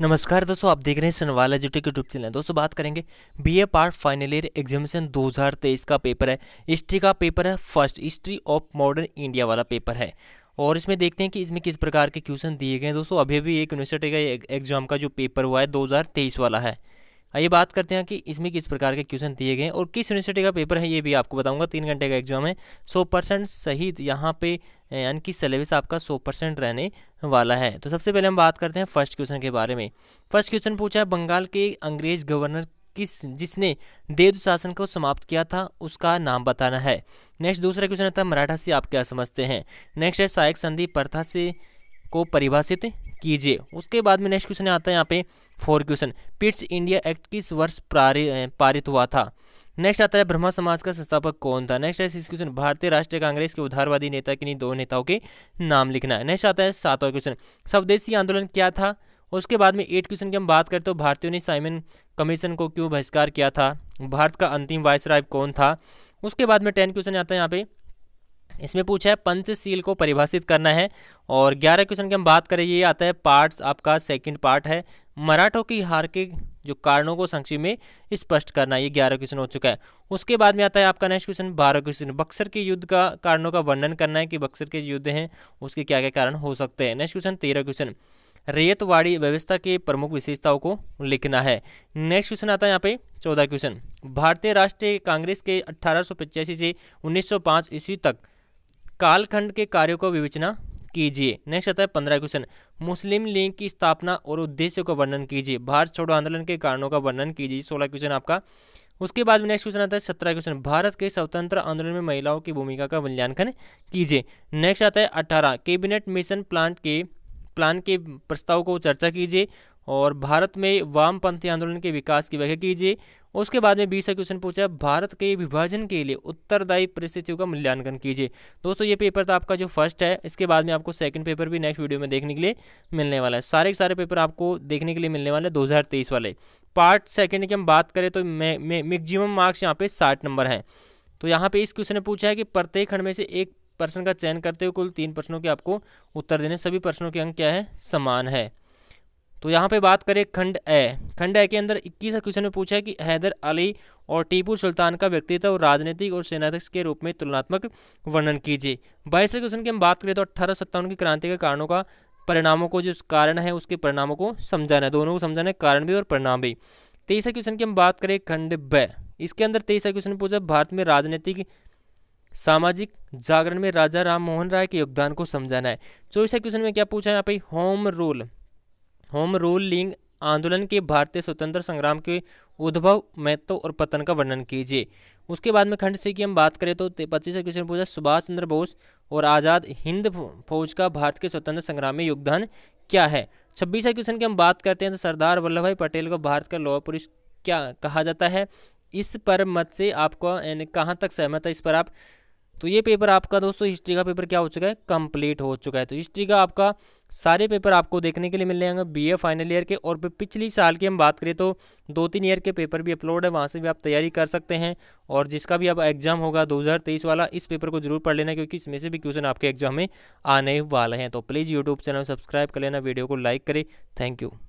नमस्कार दोस्तों आप देख रहे हैं सनवाल के यूट्यूब चैनल दोस्तों बात करेंगे BA part final year examination 2023 का पेपर है हिस्ट्री का पेपर है first history of modern India वाला पेपर है और इसमें देखते हैं कि इसमें किस प्रकार के क्वेश्चन दिए गए हैं दोस्तों अभी अभी एक यूनिवर्सिटी का एग्जाम का जो पेपर हुआ है दो वाला है आइए बात करते हैं कि इसमें किस प्रकार के क्वेश्चन दिए गए और किस यूनिवर्सिटी का पेपर है ये भी आपको बताऊंगा तीन घंटे का एग्जाम है सौ परसेंट सही यहाँ पे यानी कि सिलेबस आपका सौ परसेंट रहने वाला है तो सबसे पहले हम बात करते हैं फर्स्ट क्वेश्चन के बारे में फर्स्ट क्वेश्चन पूछा है बंगाल के अंग्रेज गवर्नर किस जिसने देव शासन को समाप्त किया था उसका नाम बताना है नेक्स्ट दूसरा क्वेश्चन आता है मराठा से आप क्या समझते हैं नेक्स्ट है सहायक संधि प्रथा से को परिभाषित कीजिए उसके बाद में नेक्स्ट क्वेश्चन आता है यहाँ पे four question Pitt's India act किस वर्ष पारित हुआ था नेक्स्ट आता है ब्रह्मा समाज का संस्थापक कौन था नेक्स्ट है इस क्वेश्चन भारतीय राष्ट्रीय कांग्रेस के उदारवादी नेता किन्हीं दो नेताओं के नाम लिखना है नेक्स्ट आता है सातवां क्वेश्चन स्वदेशी आंदोलन क्या था उसके बाद में एट क्वेश्चन की हम बात करें तो भारतीयों ने साइमन कमीशन को क्यों बहिष्कार किया था भारत का अंतिम वायसराय कौन था उसके बाद में टेन क्वेश्चन आता है यहाँ पे इसमें पूछा है पंचशील को परिभाषित करना है और ग्यारह क्वेश्चन की हम बात करें ये आता है पार्ट्स आपका सेकंड पार्ट है मराठों की हार के जो कारणों को संक्षिप्त में स्पष्ट करना ये ग्यारह क्वेश्चन हो चुका है उसके बाद में आता है आपका नेक्स्ट क्वेश्चन बारह क्वेश्चन बक्सर के युद्ध का कारणों का वर्णन करना है कि बक्सर के युद्ध हैं उसके क्या क्या कारण हो सकते हैं नेक्स्ट क्वेश्चन तेरह क्वेश्चन रेतवाड़ी व्यवस्था के प्रमुख विशेषताओं को लिखना है नेक्स्ट क्वेश्चन आता है यहाँ पे चौदह क्वेश्चन भारतीय राष्ट्रीय कांग्रेस के अठारह से 1905 ईस्वी तक कालखंड के कार्यों को विवेचना कीजिए नेक्स्ट आता है पंद्रह क्वेश्चन मुस्लिम लीग की स्थापना और उद्देश्य का वर्णन कीजिए भारत छोड़ो आंदोलन के कारणों का वर्णन कीजिए सोलह क्वेश्चन आपका उसके बाद में नेक्स्ट क्वेश्चन आता है सत्रह क्वेश्चन भारत के स्वतंत्र आंदोलन में महिलाओं की भूमिका का मूल्यांकन कीजिए नेक्स्ट आता है अठारह कैबिनेट मिशन प्लांट के प्लान के प्रस्ताव को चर्चा कीजिए और भारत में वामपंथी आंदोलन के विकास की व्याख्या कीजिए उसके बाद में बीसा क्वेश्चन पूछा भारत के विभाजन के लिए उत्तरदायी परिस्थितियों का मूल्यांकन कीजिए दोस्तों ये पेपर था तो आपका जो फर्स्ट है इसके बाद में आपको सेकंड पेपर भी नेक्स्ट वीडियो में देखने के लिए मिलने वाला है सारे सारे पेपर आपको देखने के लिए मिलने वाले दो वाले पार्ट सेकेंड की हम बात करें तो मैक्मम मार्क्स यहाँ पे साठ नंबर हैं तो यहाँ पे इस क्वेश्चन ने पूछा है कि प्रत्येक खंड में से एक प्रश्न का चयन करते हुए कुल तीन प्रश्नों के आपको उत्तर देने सभी प्रश्नों के अंक क्या है समान है तो यहाँ पे बात करें खंड ए खंड ए के अंदर 21 क्वेश्चन में पूछा है कि हैदर अली और टीपू सुल्तान का व्यक्तित्व राजनीतिक और सेनाध्यक्ष के रूप में तुलनात्मक वर्णन कीजिए बाईसवें क्वेश्चन की हम बात करें तो अट्ठारह की क्रांति के कारणों का परिणामों को जो कारण है उसके परिणामों को समझाना है दोनों को समझाना है कारण भी और परिणाम भी तेईस क्वेश्चन की हम बात करें खंड ब इसके अंदर तेईस क्वेश्चन पूछा भारत में राजनीतिक सामाजिक जागरण में राजा राम मोहन राय के योगदान को समझाना है चौबीसवें क्वेश्चन में क्या पूछा है यहाँ पे होम रूल होम रूल लिंग आंदोलन के भारतीय स्वतंत्र संग्राम के उद्भव महत्व और पतन का वर्णन कीजिए उसके बाद में खंड से की हम बात करें तो पच्चीस क्वेश्चन पूछा सुभाष चंद्र बोस और आज़ाद हिंद फौज का भारत के स्वतंत्र संग्राम में योगदान क्या है छब्बीसवें क्वेश्चन की हम बात करते हैं तो सरदार वल्लभ भाई पटेल को भारत का लोह पुरुष क्या कहा जाता है इस पर मत से आपको कहाँ तक सहमत है इस पर आप तो ये पेपर आपका दोस्तों हिस्ट्री का पेपर क्या हो चुका है कंप्लीट हो चुका है तो हिस्ट्री का आपका सारे पेपर आपको देखने के लिए मिल जाएंगे बीए फाइनल ईयर के और पिछली साल की हम बात करें तो दो तीन ईयर के पेपर भी अपलोड है वहाँ से भी आप तैयारी कर सकते हैं और जिसका भी अब एग्जाम होगा 2023 वाला इस पेपर को जरूर पढ़ लेना क्योंकि इसमें से भी क्वेश्चन आपके एग्जाम में आने वाले हैं तो प्लीज़ यूट्यूब चैनल सब्सक्राइब कर लेना वीडियो को लाइक करें थैंक यू